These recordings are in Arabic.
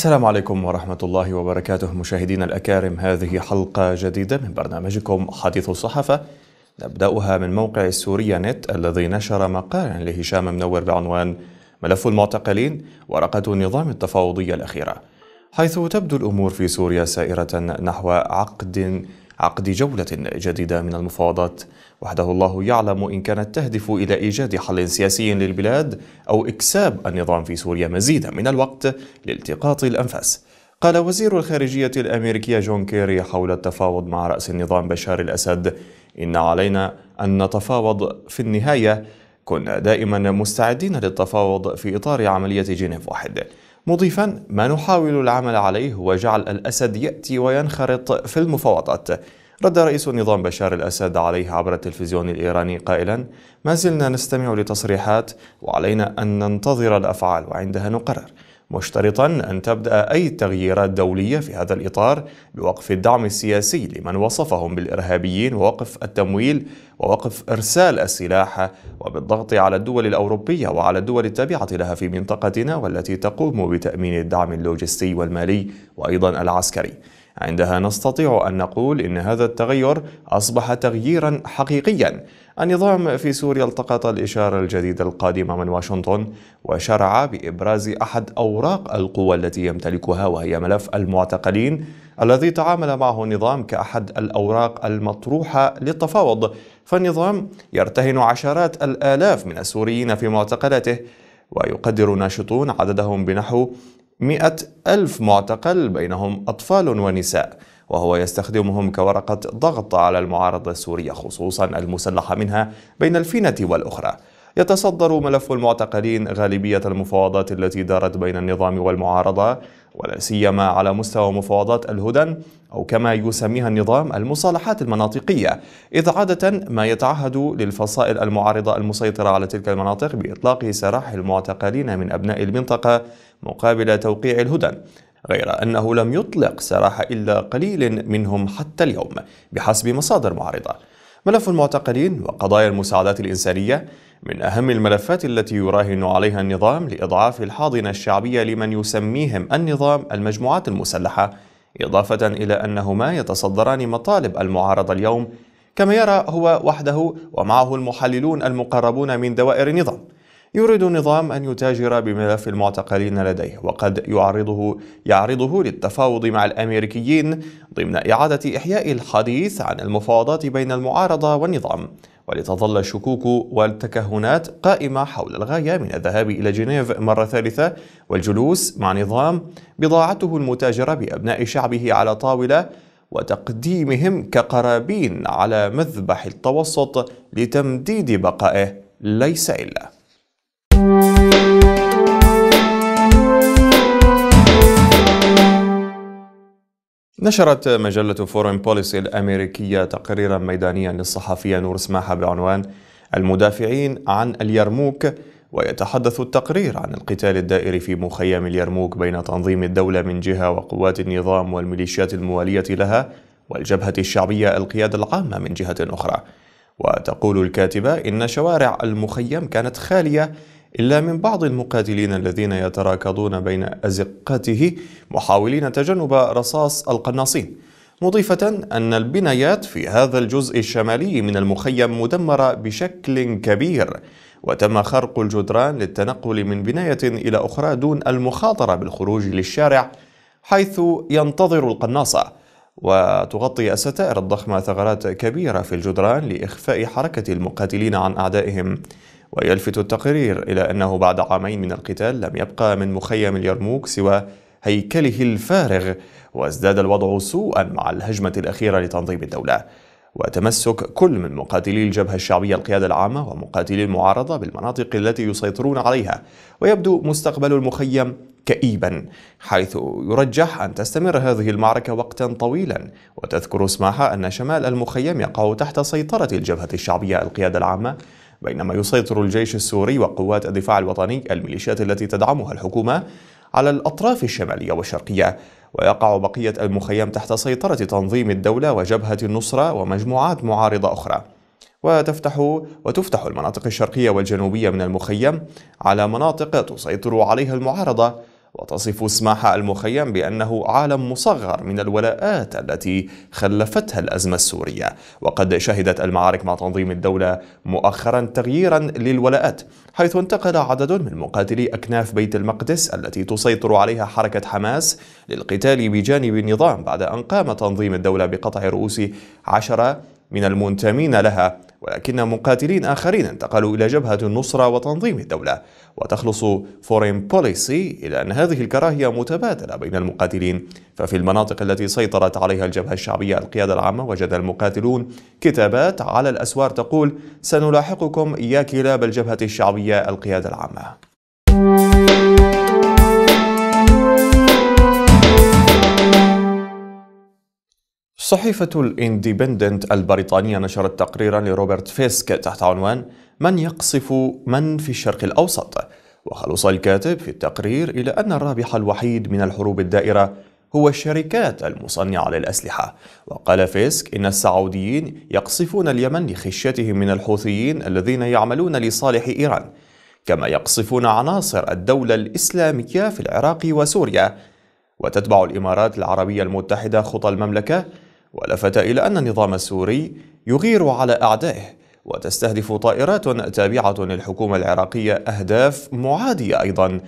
السلام عليكم ورحمة الله وبركاته مشاهدينا الأكارم هذه حلقة جديدة من برنامجكم حديث الصحافة نبدأها من موقع سوريا نت الذي نشر مقالا لهشام منور بعنوان ملف المعتقلين ورقة النظام التفاوضي الأخيرة حيث تبدو الأمور في سوريا سائرة نحو عقد عقد جولة جديدة من المفاوضات وحده الله يعلم إن كانت تهدف إلى إيجاد حل سياسي للبلاد أو إكساب النظام في سوريا مزيدا من الوقت لالتقاط الأنفاس قال وزير الخارجية الأمريكية جون كيري حول التفاوض مع رأس النظام بشار الأسد إن علينا أن نتفاوض في النهاية كنا دائما مستعدين للتفاوض في إطار عملية جنيف واحد مضيفا ما نحاول العمل عليه هو جعل الأسد يأتي وينخرط في المفاوضات رد رئيس نظام بشار الأسد عليه عبر التلفزيون الإيراني قائلا ما زلنا نستمع لتصريحات وعلينا أن ننتظر الأفعال وعندها نقرر مشترطا أن تبدأ أي تغييرات دولية في هذا الإطار بوقف الدعم السياسي لمن وصفهم بالإرهابيين ووقف التمويل ووقف إرسال السلاح وبالضغط على الدول الأوروبية وعلى الدول التابعة لها في منطقتنا والتي تقوم بتأمين الدعم اللوجستي والمالي وأيضا العسكري عندها نستطيع أن نقول إن هذا التغير أصبح تغييرا حقيقيا النظام في سوريا التقط الإشارة الجديدة القادمة من واشنطن وشرع بإبراز أحد أوراق القوى التي يمتلكها وهي ملف المعتقلين الذي تعامل معه النظام كأحد الأوراق المطروحة للتفاوض فالنظام يرتهن عشرات الآلاف من السوريين في معتقلاته ويقدر ناشطون عددهم بنحو مئة ألف معتقل بينهم أطفال ونساء وهو يستخدمهم كورقة ضغط على المعارضة السورية خصوصا المسلحة منها بين الفينة والأخرى يتصدر ملف المعتقلين غالبية المفاوضات التي دارت بين النظام والمعارضة ولا سيما على مستوى مفاوضات الهدن أو كما يسميها النظام المصالحات المناطقية إذ عادة ما يتعهد للفصائل المعارضة المسيطرة على تلك المناطق بإطلاق سراح المعتقلين من أبناء المنطقة مقابل توقيع الهدن غير أنه لم يطلق سراح إلا قليل منهم حتى اليوم بحسب مصادر معارضة ملف المعتقلين وقضايا المساعدات الإنسانية من أهم الملفات التي يراهن عليها النظام لإضعاف الحاضنة الشعبية لمن يسميهم النظام المجموعات المسلحة إضافة إلى أنهما يتصدران مطالب المعارضة اليوم كما يرى هو وحده ومعه المحللون المقربون من دوائر النظام يريد النظام أن يتاجر بملف المعتقلين لديه وقد يعرضه يعرضه للتفاوض مع الأمريكيين ضمن إعادة إحياء الحديث عن المفاوضات بين المعارضة والنظام ولتظل الشكوك والتكهنات قائمة حول الغاية من الذهاب إلى جنيف مرة ثالثة والجلوس مع نظام بضاعته المتاجرة بأبناء شعبه على طاولة وتقديمهم كقرابين على مذبح التوسط لتمديد بقائه ليس إلا نشرت مجلة فورين بوليسي الأمريكية تقريرا ميدانيا للصحفية نور سماحة بعنوان المدافعين عن اليرموك ويتحدث التقرير عن القتال الدائري في مخيم اليرموك بين تنظيم الدولة من جهة وقوات النظام والميليشيات الموالية لها والجبهة الشعبية القيادة العامة من جهة أخرى وتقول الكاتبة إن شوارع المخيم كانت خالية إلا من بعض المقاتلين الذين يتراكضون بين أزقته محاولين تجنب رصاص القناصين مضيفة أن البنايات في هذا الجزء الشمالي من المخيم مدمرة بشكل كبير وتم خرق الجدران للتنقل من بناية إلى أخرى دون المخاطرة بالخروج للشارع حيث ينتظر القناصة وتغطي الستائر الضخمة ثغرات كبيرة في الجدران لإخفاء حركة المقاتلين عن أعدائهم ويلفت التقرير إلى أنه بعد عامين من القتال لم يبقى من مخيم اليرموك سوى هيكله الفارغ وازداد الوضع سوءا مع الهجمة الأخيرة لتنظيم الدولة وتمسك كل من مقاتلي الجبهة الشعبية القيادة العامة ومقاتلي المعارضة بالمناطق التي يسيطرون عليها ويبدو مستقبل المخيم كئيبا حيث يرجح أن تستمر هذه المعركة وقتا طويلا وتذكر سماحة أن شمال المخيم يقع تحت سيطرة الجبهة الشعبية القيادة العامة بينما يسيطر الجيش السوري وقوات الدفاع الوطني الميليشيات التي تدعمها الحكومة على الأطراف الشمالية والشرقية ويقع بقية المخيم تحت سيطرة تنظيم الدولة وجبهة النصرة ومجموعات معارضة أخرى وتفتح وتفتح المناطق الشرقية والجنوبية من المخيم على مناطق تسيطر عليها المعارضة وتصف سماحة المخيم بأنه عالم مصغر من الولاءات التي خلفتها الأزمة السورية وقد شهدت المعارك مع تنظيم الدولة مؤخرا تغييرا للولاءات حيث انتقل عدد من مقاتلي أكناف بيت المقدس التي تسيطر عليها حركة حماس للقتال بجانب النظام بعد أن قام تنظيم الدولة بقطع رؤوس عشرة من المنتمين لها ولكن مقاتلين آخرين انتقلوا إلى جبهة النصرة وتنظيم الدولة وتخلص فورين بوليسي إلى أن هذه الكراهية متبادلة بين المقاتلين ففي المناطق التي سيطرت عليها الجبهة الشعبية القيادة العامة وجد المقاتلون كتابات على الأسوار تقول سنلاحقكم يا كلاب الجبهة الشعبية القيادة العامة صحيفة الاندبندنت البريطانية نشرت تقريرا لروبرت فيسك تحت عنوان من يقصف من في الشرق الأوسط وخلص الكاتب في التقرير إلى أن الرابح الوحيد من الحروب الدائرة هو الشركات المصنعة للأسلحة وقال فيسك إن السعوديين يقصفون اليمن لخشيتهم من الحوثيين الذين يعملون لصالح إيران كما يقصفون عناصر الدولة الإسلامية في العراق وسوريا وتتبع الإمارات العربية المتحدة خطى المملكة ولفت إلى أن النظام السوري يغير على أعدائه وتستهدف طائرات تابعة للحكومة العراقية أهداف معادية أيضا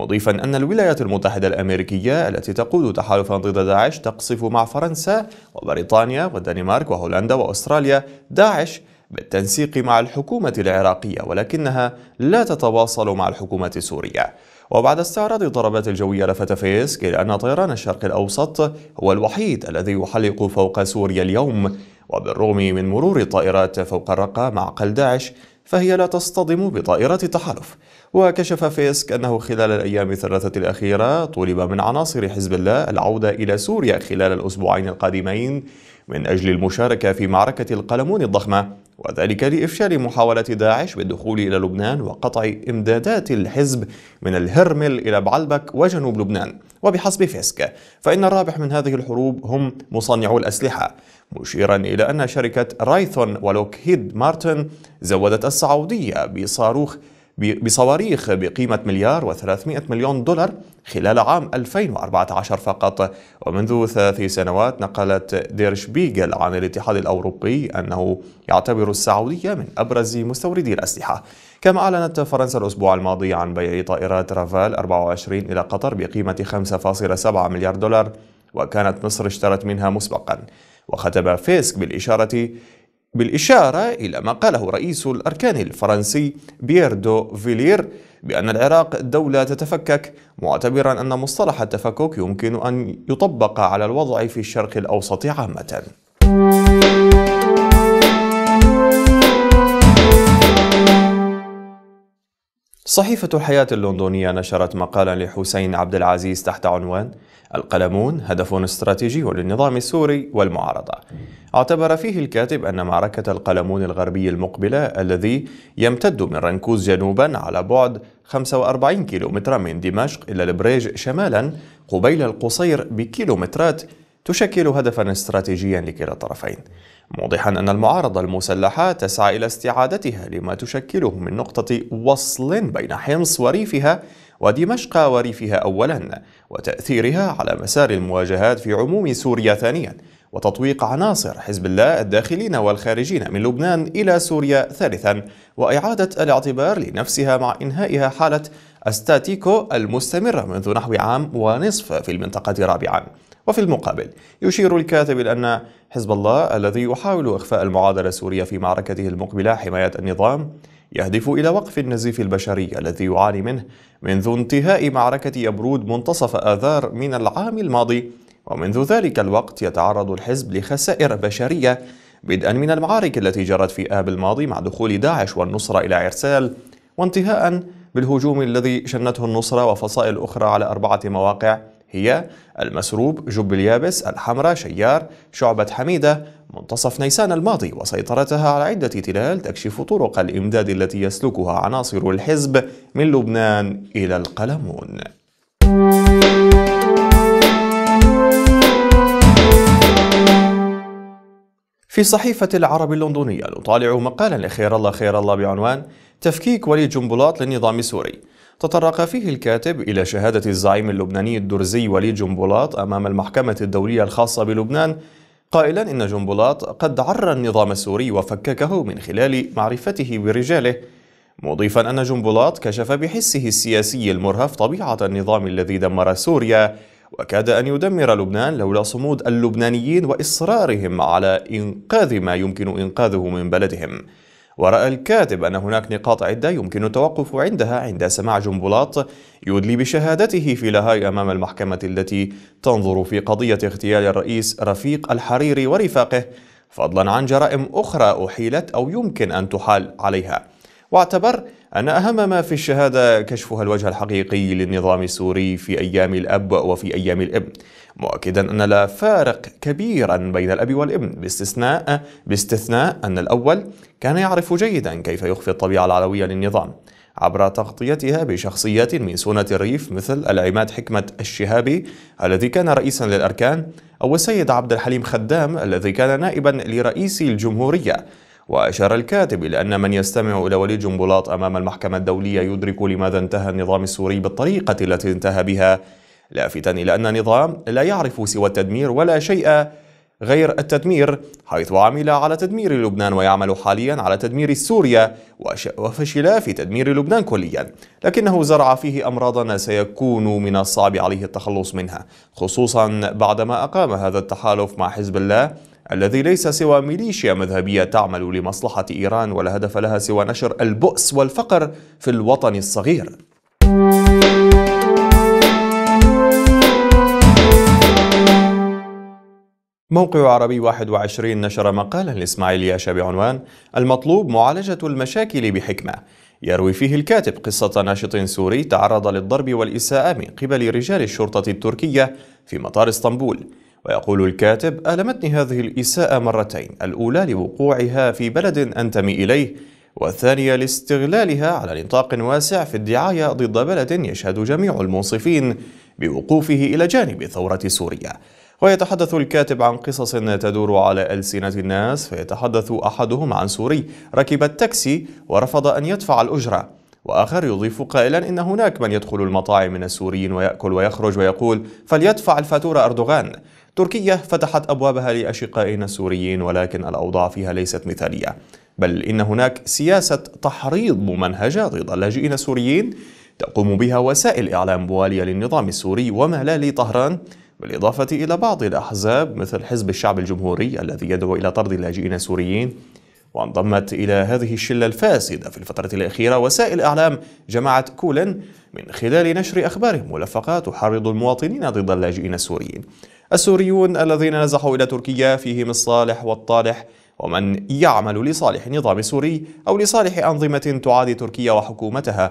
مضيفا أن الولايات المتحدة الأمريكية التي تقود تحالفا ضد داعش تقصف مع فرنسا وبريطانيا والدنمارك وهولندا وأستراليا داعش بالتنسيق مع الحكومة العراقية ولكنها لا تتواصل مع الحكومة السورية وبعد استعراض الضربات الجوية لفت فيسك إلى أن طيران الشرق الأوسط هو الوحيد الذي يحلق فوق سوريا اليوم وبالرغم من مرور الطائرات فوق الرقة مع قل داعش فهي لا تصطدم بطائرات التحالف وكشف فيسك أنه خلال الأيام الثلاثة الأخيرة طلب من عناصر حزب الله العودة إلى سوريا خلال الأسبوعين القادمين من أجل المشاركة في معركة القلمون الضخمة وذلك لإفشال محاولة داعش بالدخول إلى لبنان وقطع إمدادات الحزب من الهرمل إلى بعلبك وجنوب لبنان وبحسب فيسك فإن الرابح من هذه الحروب هم مصنعو الأسلحة مشيرا إلى أن شركة رايثون ولوكهيد مارتن زودت السعودية بصاروخ بصواريخ بقيمة مليار و300 مليون دولار خلال عام 2014 فقط ومنذ ثلاث سنوات نقلت دير شبيغل عن الاتحاد الأوروبي أنه يعتبر السعودية من أبرز مستوردي الأسلحة كما أعلنت فرنسا الأسبوع الماضي عن بيع طائرات رافال 24 إلى قطر بقيمة 5.7 مليار دولار وكانت مصر اشترت منها مسبقا وختم فيسك بالإشارة بالإشارة إلى ما قاله رئيس الأركان الفرنسي بيردو فيلير بأن العراق دولة تتفكك معتبرا أن مصطلح التفكك يمكن أن يطبق على الوضع في الشرق الأوسط عامة صحيفة الحياة اللندنية نشرت مقالا لحسين عبد العزيز تحت عنوان القلمون هدف استراتيجي للنظام السوري والمعارضة اعتبر فيه الكاتب أن معركة القلمون الغربي المقبلة الذي يمتد من رنكوز جنوبا على بعد 45 كيلومترا من دمشق إلى البريج شمالا قبيل القصير بكيلومترات تشكل هدفا استراتيجيا لكلا الطرفين موضحا أن المعارضة المسلحة تسعى إلى استعادتها لما تشكله من نقطة وصل بين حمص وريفها ودمشق وريفها أولا وتأثيرها على مسار المواجهات في عموم سوريا ثانيا وتطويق عناصر حزب الله الداخلين والخارجين من لبنان إلى سوريا ثالثا وإعادة الاعتبار لنفسها مع إنهائها حالة أستاتيكو المستمرة منذ نحو عام ونصف في المنطقة رابعا وفي المقابل يشير الكاتب إلى أن حزب الله الذي يحاول إخفاء المعادلة السورية في معركته المقبلة حماية النظام يهدف إلى وقف النزيف البشري الذي يعاني منه منذ انتهاء معركة يبرود منتصف آذار من العام الماضي ومنذ ذلك الوقت يتعرض الحزب لخسائر بشرية بدءا من المعارك التي جرت في آب الماضي مع دخول داعش والنصرة إلى عرسال وانتهاء بالهجوم الذي شنته النصرة وفصائل أخرى على أربعة مواقع هي المسروب جب اليابس الحمراء شيار شعبة حميدة منتصف نيسان الماضي وسيطرتها على عدة تلال تكشف طرق الإمداد التي يسلكها عناصر الحزب من لبنان إلى القلمون في صحيفة العرب اللندنية نطالع مقالا لخير الله خير الله بعنوان تفكيك وليد جنبلاط للنظام السوري تطرق فيه الكاتب إلى شهادة الزعيم اللبناني الدرزي وليد جنبلاط أمام المحكمة الدولية الخاصة بلبنان قائلا إن جنبلاط قد عرى النظام السوري وفككه من خلال معرفته برجاله مضيفا أن جنبلاط كشف بحسه السياسي المرهف طبيعة النظام الذي دمر سوريا وكاد أن يدمر لبنان لولا صمود اللبنانيين وإصرارهم على إنقاذ ما يمكن إنقاذه من بلدهم ورأى الكاتب أن هناك نقاط عدة يمكن التوقف عندها عند سماع جنبلاط يدلي بشهادته في لاهاي أمام المحكمة التي تنظر في قضية اغتيال الرئيس رفيق الحريري ورفاقه فضلا عن جرائم أخرى أحيلت أو يمكن أن تحال عليها واعتبر أن أهم ما في الشهادة كشفها الوجه الحقيقي للنظام السوري في أيام الأب وفي أيام الابن مؤكدا أن لا فارق كبيرا بين الأب والابن باستثناء باستثناء أن الأول كان يعرف جيدا كيف يخفي الطبيعة العلوية للنظام عبر تغطيتها بشخصيات من سنة الريف مثل العماد حكمة الشهابي الذي كان رئيسا للأركان أو السيد عبد الحليم خدام الذي كان نائبا لرئيس الجمهورية وأشار الكاتب إلى أن من يستمع إلى وليد جنبلاط أمام المحكمة الدولية يدرك لماذا انتهى النظام السوري بالطريقة التي انتهى بها لافتا إلى أن النظام لا يعرف سوى التدمير ولا شيء غير التدمير حيث عمل على تدمير لبنان ويعمل حاليا على تدمير سوريا وفشل في تدمير لبنان كليا لكنه زرع فيه أمراضا سيكون من الصعب عليه التخلص منها خصوصا بعدما أقام هذا التحالف مع حزب الله الذي ليس سوى ميليشيا مذهبية تعمل لمصلحة إيران ولا هدف لها سوى نشر البؤس والفقر في الوطن الصغير موقع عربي 21 نشر مقالا لإسماعيل ياشا بعنوان المطلوب معالجة المشاكل بحكمة يروي فيه الكاتب قصة ناشط سوري تعرض للضرب والإساءة من قبل رجال الشرطة التركية في مطار اسطنبول ويقول الكاتب ألمتني هذه الإساءة مرتين الأولى لوقوعها في بلد أنتمي إليه والثانية لاستغلالها على نطاق واسع في الدعاية ضد بلد يشهد جميع المنصفين بوقوفه إلى جانب ثورة سوريا ويتحدث الكاتب عن قصص تدور على ألسنة الناس فيتحدث أحدهم عن سوري ركب التاكسي ورفض أن يدفع الأجرة وآخر يضيف قائلا إن هناك من يدخل المطاعم من السوريين ويأكل ويخرج ويقول فليدفع الفاتورة أردوغان تركيا فتحت أبوابها لأشقائنا السوريين ولكن الأوضاع فيها ليست مثالية بل إن هناك سياسة تحريض ممنهجة ضد اللاجئين السوريين تقوم بها وسائل إعلام موالية للنظام السوري لا طهران بالإضافة إلى بعض الأحزاب مثل حزب الشعب الجمهوري الذي يدعو إلى طرد اللاجئين السوريين وانضمت إلى هذه الشلة الفاسدة في الفترة الأخيرة وسائل إعلام جماعة كولن من خلال نشر أخبار ملفقة تحرض المواطنين ضد اللاجئين السوريين السوريون الذين نزحوا إلى تركيا فيهم الصالح والطالح ومن يعمل لصالح النظام السوري أو لصالح أنظمة تعادي تركيا وحكومتها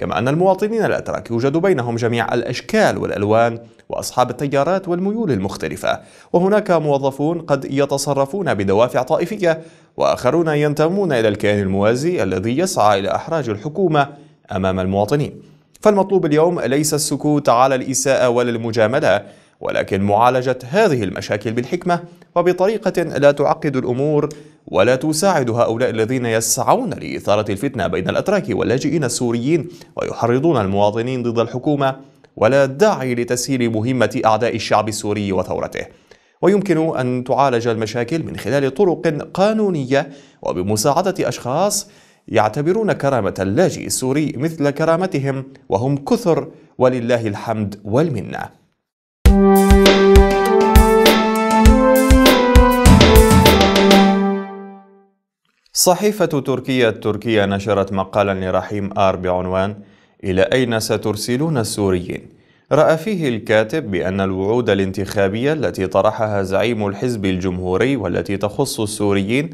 كما أن المواطنين الأتراك يوجد بينهم جميع الأشكال والألوان وأصحاب التيارات والميول المختلفة وهناك موظفون قد يتصرفون بدوافع طائفية وآخرون ينتمون إلى الكيان الموازي الذي يسعى إلى إحراج الحكومة أمام المواطنين فالمطلوب اليوم ليس السكوت على الإساءة ولا المجاملة ولكن معالجة هذه المشاكل بالحكمة وبطريقة لا تعقد الأمور ولا تساعد هؤلاء الذين يسعون لإثارة الفتنة بين الأتراك واللاجئين السوريين ويحرضون المواطنين ضد الحكومة ولا داعي لتسهيل مهمة أعداء الشعب السوري وثورته ويمكن أن تعالج المشاكل من خلال طرق قانونية وبمساعدة أشخاص يعتبرون كرامة اللاجئ السوري مثل كرامتهم وهم كثر ولله الحمد والمنه صحيفة تركيا التركية نشرت مقالا لرحيم آر بعنوان إلى أين سترسلون السوريين؟ رأى فيه الكاتب بأن الوعود الانتخابية التي طرحها زعيم الحزب الجمهوري والتي تخص السوريين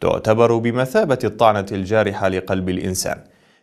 تعتبر بمثابة الطعنة الجارحة لقلب الإنسان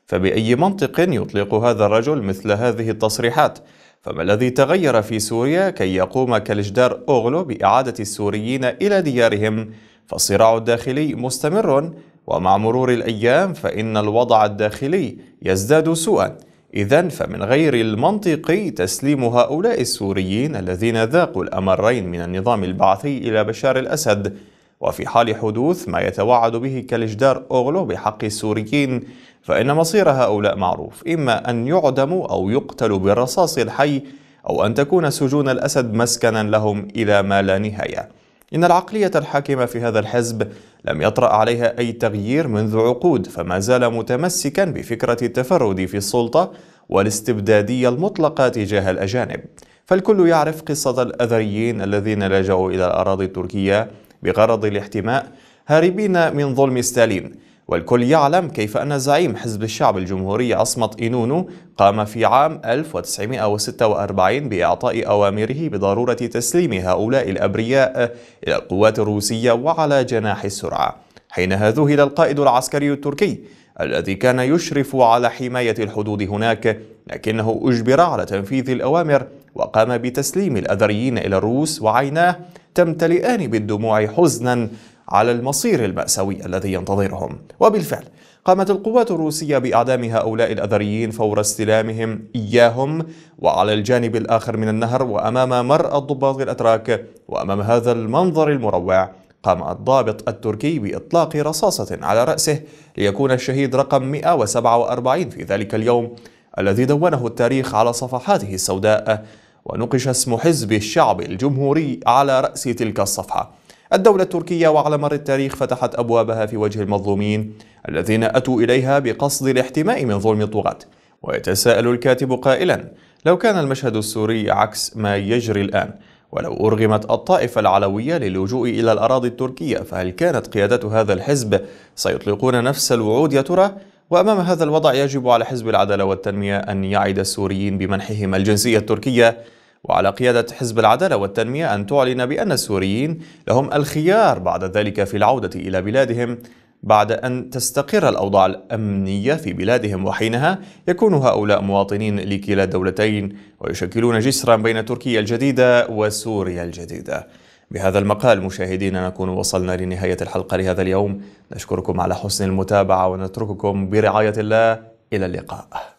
فبأي منطق يطلق هذا الرجل مثل هذه التصريحات؟ فما الذي تغير في سوريا كي يقوم كالجدار أوغلو بإعادة السوريين إلى ديارهم؟ فالصراع الداخلي مستمر ومع مرور الأيام فإن الوضع الداخلي يزداد سوءا إذا فمن غير المنطقي تسليم هؤلاء السوريين الذين ذاقوا الأمرين من النظام البعثي إلى بشار الأسد وفي حال حدوث ما يتوعد به كالجدار أوغلو بحق السوريين فإن مصير هؤلاء معروف إما أن يعدموا أو يقتلوا بالرصاص الحي أو أن تكون سجون الأسد مسكنا لهم إلى ما لا نهاية إن العقلية الحاكمة في هذا الحزب لم يطرأ عليها أي تغيير منذ عقود فما زال متمسكا بفكرة التفرد في السلطة والاستبدادية المطلقة تجاه الأجانب فالكل يعرف قصة الأذريين الذين لجأوا إلى الأراضي التركية بغرض الاحتماء هاربين من ظلم ستالين والكل يعلم كيف أن زعيم حزب الشعب الجمهوري أصمت إنونو قام في عام 1946 بإعطاء أوامره بضرورة تسليم هؤلاء الأبرياء إلى القوات الروسية وعلى جناح السرعة حينها ذهل القائد العسكري التركي الذي كان يشرف على حماية الحدود هناك لكنه أجبر على تنفيذ الأوامر وقام بتسليم الأذريين إلى الروس وعيناه تمتلئان بالدموع حزنا على المصير المأساوي الذي ينتظرهم وبالفعل قامت القوات الروسية بإعدام هؤلاء الأذريين فور استلامهم إياهم وعلى الجانب الآخر من النهر وأمام مرأى الضباط الأتراك وأمام هذا المنظر المروع قام الضابط التركي بإطلاق رصاصة على رأسه ليكون الشهيد رقم 147 في ذلك اليوم الذي دونه التاريخ على صفحاته السوداء ونقش اسم حزب الشعب الجمهوري على رأس تلك الصفحة الدولة التركية وعلى مر التاريخ فتحت أبوابها في وجه المظلومين الذين أتوا إليها بقصد الاحتماء من ظلم الطغاة ويتساءل الكاتب قائلا لو كان المشهد السوري عكس ما يجري الآن ولو أرغمت الطائفة العلوية للجوء إلى الأراضي التركية فهل كانت قيادة هذا الحزب سيطلقون نفس الوعود يا ترى؟ وأمام هذا الوضع يجب على حزب العدالة والتنمية أن يعد السوريين بمنحهم الجنسية التركية وعلى قيادة حزب العدالة والتنمية أن تعلن بأن السوريين لهم الخيار بعد ذلك في العودة إلى بلادهم بعد أن تستقر الأوضاع الأمنية في بلادهم وحينها يكون هؤلاء مواطنين لكلا الدولتين ويشكلون جسرا بين تركيا الجديدة وسوريا الجديدة بهذا المقال مشاهدينا نكون وصلنا لنهاية الحلقة لهذا اليوم نشكركم على حسن المتابعة ونترككم برعاية الله إلى اللقاء